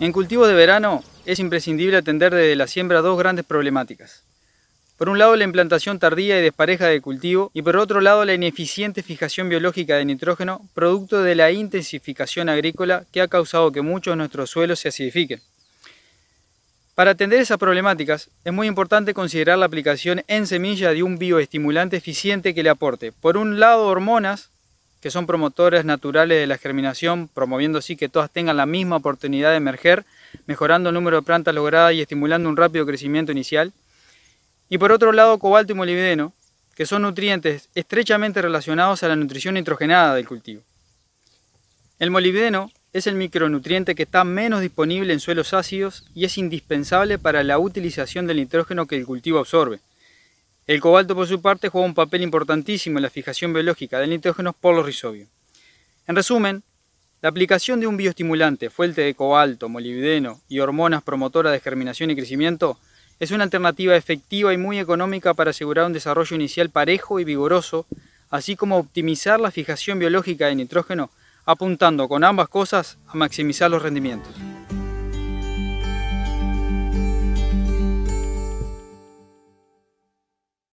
En cultivos de verano es imprescindible atender desde la siembra dos grandes problemáticas. Por un lado la implantación tardía y despareja de cultivo y por otro lado la ineficiente fijación biológica de nitrógeno producto de la intensificación agrícola que ha causado que muchos de nuestros suelos se acidifiquen. Para atender esas problemáticas es muy importante considerar la aplicación en semilla de un bioestimulante eficiente que le aporte, por un lado, hormonas que son promotores naturales de la germinación, promoviendo así que todas tengan la misma oportunidad de emerger, mejorando el número de plantas logradas y estimulando un rápido crecimiento inicial. Y por otro lado, cobalto y molibdeno, que son nutrientes estrechamente relacionados a la nutrición nitrogenada del cultivo. El molibdeno es el micronutriente que está menos disponible en suelos ácidos y es indispensable para la utilización del nitrógeno que el cultivo absorbe. El cobalto, por su parte, juega un papel importantísimo en la fijación biológica del nitrógeno por los rizobios. En resumen, la aplicación de un bioestimulante, fuente de cobalto, molibdeno y hormonas promotoras de germinación y crecimiento es una alternativa efectiva y muy económica para asegurar un desarrollo inicial parejo y vigoroso, así como optimizar la fijación biológica de nitrógeno, apuntando con ambas cosas a maximizar los rendimientos.